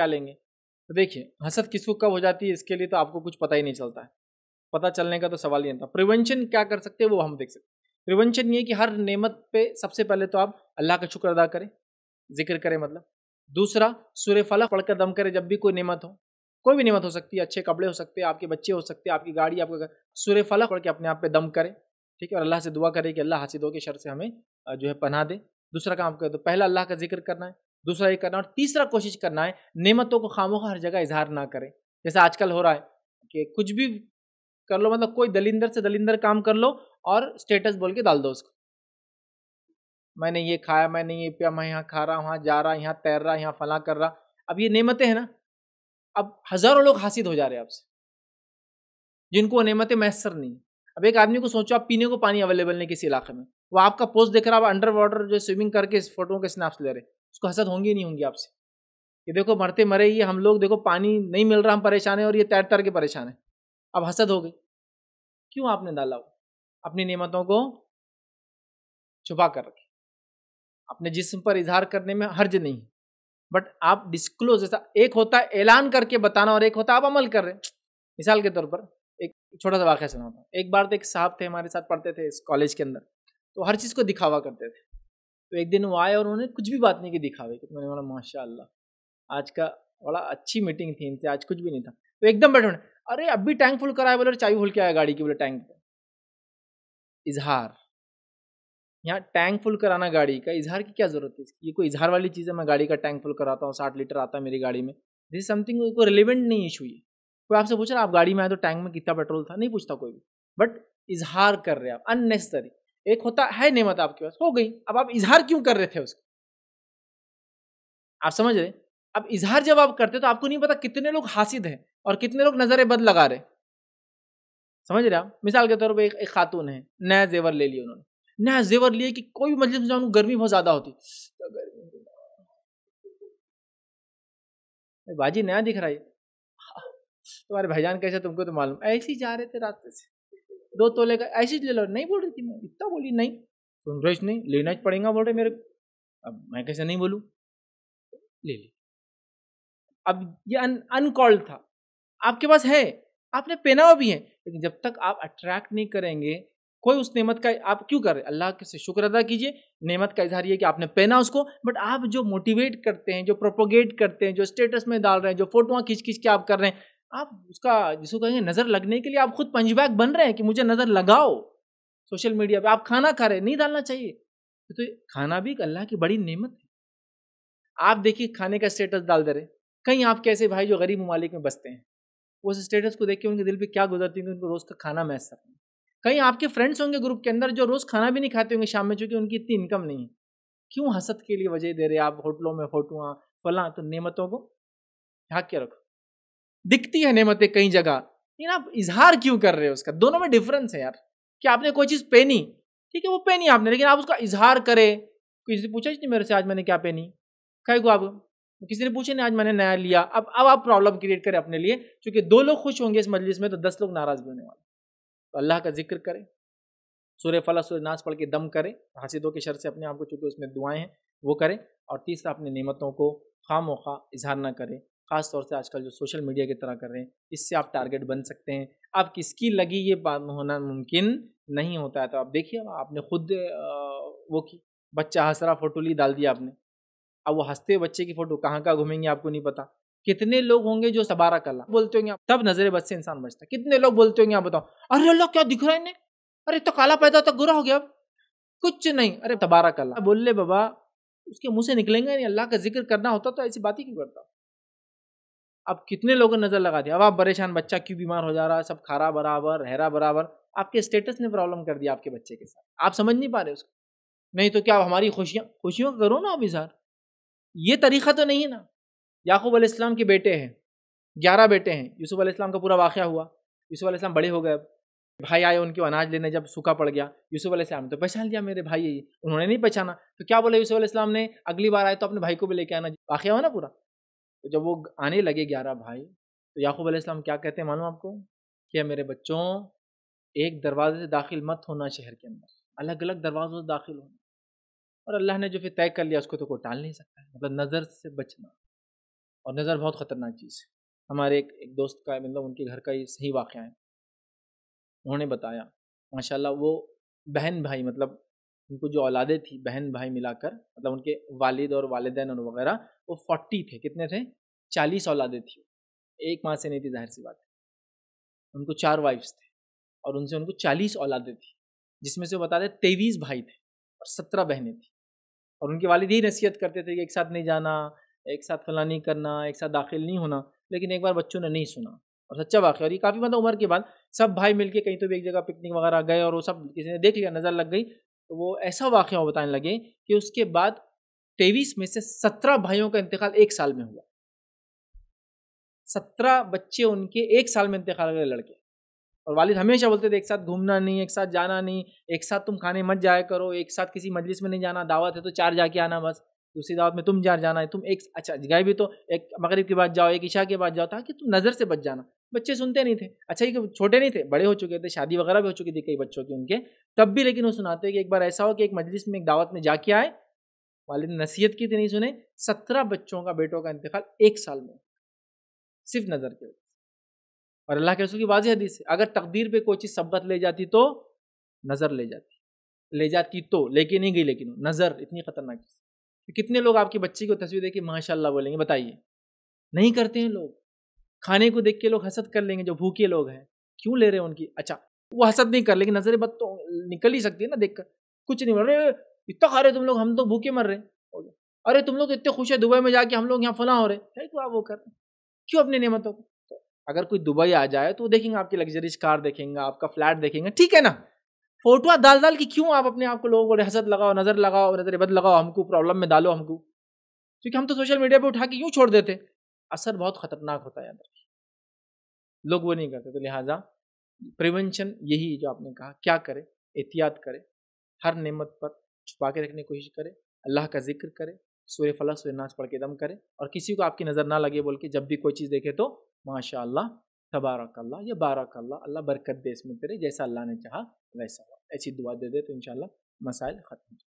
क्या लेंगे तो देखिए हसद किसको कब हो जाती है इसके लिए तो आपको कुछ पता ही नहीं चलता है पता चलने का तो सवाल ही नहीं था प्रिवेंशन क्या कर सकते हैं वो हम देख सकते प्रिवेंशन ये कि हर नेमत पे सबसे पहले तो आप अल्लाह का शुक्र अदा करें जिक्र करें मतलब दूसरा सूर्य फला पढ़कर दम करें जब भी कोई नेमत हो कोई भी नेमत हो सकती है अच्छे कपड़े हो सकते हैं आपके बच्चे हो सकते हैं आपकी गाड़ी आपका सूर्य फला पढ़ के अपने आप पे दम करें ठीक है और अल्लाह से दुआ करें कि अल्लाह हासिदों के शर से हमें जो है पना दे दूसरा काम करें तो पहला अल्लाह का जिक्र करना है दूसरा ये करना और तीसरा कोशिश करना है नेमतों को खामोखा हर जगह इजहार ना करें जैसे आजकल हो रहा है कि कुछ भी कर लो मतलब कोई दलिंदर से दलिंदर काम कर लो और स्टेटस बोल के डाल दो उसको मैंने ये खाया मैंने ये पिया मैं यहाँ खा रहा वहाँ जा रहा यहाँ तैर रहा यहाँ फला कर रहा अब ये नेमतें हैं ना अब हज़ारों लोग हासिल हो जा रहे हैं आपसे जिनको वो नेमतें मैसर नहीं अब एक आदमी को सोचो आप पीने को पानी अवेलेबल नहीं किसी इलाके में वो आपका पोस्ट देख रहा है आप अंडर वाटर जो स्विमिंग करके इस फोटो के स्नैप्स ले रहे उसको हसद होंगी नहीं होंगी आपसे कि देखो मरते मरे ये हम लोग देखो पानी नहीं मिल रहा हम परेशान हैं और ये तैर तैर के परेशान है अब हसद हो गई क्यों आपने डाला वो अपनी नियमतों को छुपा कर रखे अपने जिस्म पर इजहार करने में हर्ज नहीं बट आप डिस्क्लोज जैसा एक होता है ऐलान करके बताना और एक होता है आप अमल कर रहे हैं मिसाल के तौर पर एक छोटा सा वाक्य सुनाता हूँ एक बार तो एक साहब थे हमारे साथ पढ़ते थे इस कॉलेज के अंदर तो हर चीज़ को दिखावा करते थे तो एक दिन वो आए और उन्होंने कुछ भी बात नहीं की दिखावे कि तो मैंने बोला माशा आज का बड़ा अच्छी मीटिंग थी इनसे आज कुछ भी नहीं था तो एकदम बैठे अरे अब भी टैंक फुल कराया बोले चाबी फुल के आया गाड़ी की बोले टैंक पर इजहार यहाँ टैंक फुल कराना गाड़ी का इजहार की क्या जरूरत है इसकी ये कोई इजहार वाली चीज़ है मैं गाड़ी का टैंक फुल कराता हूँ साठ लीटर आता है मेरी गाड़ी में दिस समथिंग कोई रिलेवेंट नहीं इशू है कोई आपसे पूछ रहा आप गाड़ी में आए तो टैंक में कितना पेट्रोल था नहीं पूछता कोई भी बट इजहार कर रहे हैं आप अननेसेसरी एक होता है नेमत आपके पास हो गई अब आप इजहार क्यों कर रहे थे उसका आप समझ रहे अब इजहार जब आप करते तो आपको नहीं पता कितने लोग हासिद हैं और कितने लोग नजर बद लगा रहे समझ रहे आप मिसाल के तौर पर एक, एक खातून है नया जेवर ले लिया उन्होंने नया जेवर लिए कि कोई भी मजलिस में जाऊँ गर्मी बहुत ज़्यादा होती बाजी नया दिख रहा है तुम्हारे भाईजान कैसे तुमको तो मालूम ऐसे ही जा रहे थे रास्ते से दो तोले का ऐसे ले लो नहीं बोल रही थी मैं इतना बोली नहीं गुंजाइश नहीं लेना ही तो पड़ेगा बोल रहे मेरे अब मैं कैसे नहीं बोलूँ ले ली अब ये अनकॉल्ड था आपके पास है आपने पहना हुआ भी है लेकिन जब तक आप अट्रैक्ट नहीं करेंगे कोई उस नेमत का आप क्यों कर रहे अल्लाह के से शुक्र अदा कीजिए नेमत का इजहार ये कि आपने पहना उसको बट आप जो मोटिवेट करते हैं जो प्रोपोगेट करते हैं जो स्टेटस में डाल रहे हैं जो फोटो खींच खींच के आप कर रहे हैं आप उसका जिसको कहेंगे नज़र लगने के लिए आप खुद पंचबैक बन रहे हैं कि मुझे नज़र लगाओ सोशल मीडिया पे आप खाना खा रहे नहीं डालना चाहिए तो, तो खाना भी अल्लाह की बड़ी नेमत है आप देखिए खाने का स्टेटस डाल दे रहे कहीं आप कैसे भाई जो गरीब ममालिक में बसते हैं उस स्टेटस को देख के उनके दिल पर क्या गुजरती है उनको रोज़ का खाना मैसर कहीं आपके फ्रेंड्स होंगे ग्रुप के अंदर जो रोज़ खाना भी नहीं खाते होंगे शाम में चूंकि उनकी इतनी इनकम नहीं है क्यों हसत के लिए वजह दे रहे आप होटलों में फोटुआ फला तो नेमतों को ढाक के रखो दिखती है नेमतें कई जगह लेकिन आप इजहार क्यों कर रहे हो उसका दोनों में डिफरेंस है यार कि आपने कोई चीज़ पहनी ठीक है वो पहनी आपने लेकिन आप उसका इजहार करें किसी ने पूछा नहीं मेरे से आज मैंने क्या पहनी कहे को आप किसी ने पूछा नहीं आज मैंने नया लिया अब अब आप प्रॉब्लम क्रिएट करें अपने लिए क्योंकि दो लोग खुश होंगे इस मजलिस में तो दस लोग नाराज़ भी होने वाले तो अल्लाह का जिक्र करें सूर्य फला सूर्य नाच पढ़ के दम करें हासिदों के शर से अपने आप को चूँकि उसमें दुआएं हैं वो करें और तीसरा अपनी नेमतों को खामोखा खा इजहार ना करें ख़ास तौर से आजकल जो सोशल मीडिया की तरह कर रहे हैं इससे आप टारगेट बन सकते हैं अब किसकी लगी ये बात होना मुमकिन नहीं होता है तो आप देखिए आपने खुद वो की बच्चा हंस रहा फ़ोटो ली डाल दिया आपने अब वो हंसते बच्चे की फ़ोटो कहाँ कहाँ घूमेंगे आपको नहीं पता कितने लोग होंगे जो सबारा कला बोलते होंगे तब नजरे बद से इंसान बचता कितने लोग बोलते होंगे आप बताओ अरे अल्लाह क्या दिख रहा है इन्हें अरे तो काला पैदा तो गुरा हो गया अब कुछ नहीं अरे तबारा कला बोल ले बाबा उसके मुंह से निकलेंगे नहीं अल्लाह का जिक्र करना होता तो ऐसी बात ही क्यों करता अब कितने लोगों ने नज़र लगा दी अब आप परेशान बच्चा क्यों बीमार हो जा रहा है सब खारा बराबर हैरा बराबर आपके स्टेटस ने प्रॉब्लम कर दिया आपके बच्चे के साथ आप समझ नहीं पा रहे उसको नहीं तो क्या आप हमारी खुशियाँ खुशियों करो ना आप इजहार ये तरीका तो नहीं है ना याकूब इस्लाम के बेटे हैं ग्यारह बेटे हैं यूसुफ अलैहिस्सलाम का पूरा वाक़ हुआ यूसुफ अलैहिस्सलाम बड़े हो गए अब भाई आए उनके अनाज लेने जब सूखा पड़ गया यूसुफ इस्लाम तो पहचान लिया मेरे भाई उन्होंने नहीं पहचाना तो क्या बोला यूसुफ अलैहिस्सलाम ने अगली बार आए तो अपने भाई को भी लेके आना वाक़ हुआ ना पूरा तो जब वो आने लगे ग्यारह भाई तो याकूब अलैहिस्सलाम क्या कहते हैं मालूम आपको कि मेरे बच्चों एक दरवाजे से दाखिल मत होना शहर के अंदर अलग अलग दरवाज़ों से दाखिल होना और अल्लाह ने जो फिर तय कर लिया उसको तो कोई टाल नहीं सकता मतलब नज़र से बचना और नज़र बहुत ख़तरनाक चीज़ है हमारे एक, एक दोस्त का मतलब उनके घर का ये सही वाक़ है उन्होंने बताया माशाल्लाह वो बहन भाई मतलब उनको जो औलादे थी बहन भाई मिलाकर मतलब उनके वालिद और वालदेन और वगैरह वो फोर्टी थे कितने थे चालीस औलादे थी एक माँ से नहीं थी जाहिर सी बात है उनको चार वाइफ्स थे और उनसे उनको चालीस औलादे थी जिसमें से वो बता दें तेईस भाई थे और सत्रह बहनें थी और उनके वालिद यही नसीहत करते थे कि एक साथ नहीं जाना एक साथ फला नहीं करना एक साथ दाखिल नहीं होना लेकिन एक बार बच्चों ने नहीं सुना और सच्चा वाक्य और ये काफ़ी मतलब उम्र के बाद सब भाई मिलके कहीं तो भी एक जगह पिकनिक वगैरह गए और वो सब किसी ने देख लिया नज़र लग गई तो वो ऐसा वाक़ बताने लगे कि उसके बाद तेईस में से सत्रह भाइयों का इंतकाल एक साल में हुआ सत्रह बच्चे उनके एक साल में इंतकाल गए लड़के और वालिद हमेशा बोलते थे एक साथ घूमना नहीं एक साथ जाना नहीं एक साथ तुम खाने मत जाया करो एक साथ किसी मजलिस में नहीं जाना दावत है तो चार जाके आना बस दूसरी दावत में तुम चार जाना है तुम एक अच्छा गए भी तो एक मगरब के बाद जाओ एक ईशा के बाद जाओ ताकि तुम नज़र से बच जाना बच्चे सुनते नहीं थे अच्छा ये छोटे नहीं थे बड़े हो चुके थे शादी वगैरह भी हो चुकी थी कई बच्चों की उनके तब भी लेकिन वो सुनाते हैं कि एक बार ऐसा हो कि एक मजलिस में एक दावत में जाके आए वाले ने नसीहत की थी नहीं सुने सत्रह बच्चों का बेटों का इंतकाल एक साल में सिर्फ नज़र के और अल्लाह के रसूल की वाज हदीस है अगर तकदीर पे कोई चीज़ सब्बत ले जाती तो नज़र ले जाती ले जाती तो लेके नहीं गई लेकिन नज़र इतनी ख़तरनाक चीज़ तो कितने लोग आपकी बच्ची को तस्वीर देखी माशाल्लाह बोलेंगे बताइए नहीं करते हैं लोग खाने को देख के लोग हसद कर लेंगे जो भूखे लोग हैं क्यों ले रहे हैं उनकी अच्छा वो हसद नहीं कर लेकिन नजरें बद तो निकल ही सकती है ना देख कर कुछ नहीं बोल इतना खा रहे तुम लोग हम तो भूखे मर रहे हैं अरे तुम लोग तो इतने खुश है दुबई में जाके हम लोग यहाँ फला हो रहे हैं क्यों आप वो कर रहे क्यों अपने नियमतों को तो अगर कोई दुबई आ जाए तो देखेंगे आपकी लग्जरीज कार देखेंगे आपका फ्लैट देखेंगे ठीक है ना फोटो डाल डाल के क्यों आप अपने आप को लोगों को हसद लगाओ नज़र लगाओ नजर बद लगाओ हमको प्रॉब्लम में डालो हमको क्योंकि हम तो सोशल मीडिया पर उठा के यूँ छोड़ देते असर बहुत ख़तरनाक होता है याद रखिए लोग वो नहीं करते तो लिहाजा प्रिवेंशन यही जो आपने कहा क्या करें एहतियात करें हर नेमत पर छुपा के रखने की कोशिश करें अल्लाह का जिक्र करें सूर्य फला सूर्य नाच पढ़ के दम करें और किसी को आपकी नज़र ना लगे बोल के जब भी कोई चीज़ देखे तो माशा तबारक अल्लाह या बारक अल्लाह अल्लाह बरकत दे इसमें तेरे जैसा अल्लाह ने चाहा वैसा हुआ ऐसी दुआ दे दे तो इन मसाइल ख़त्म हो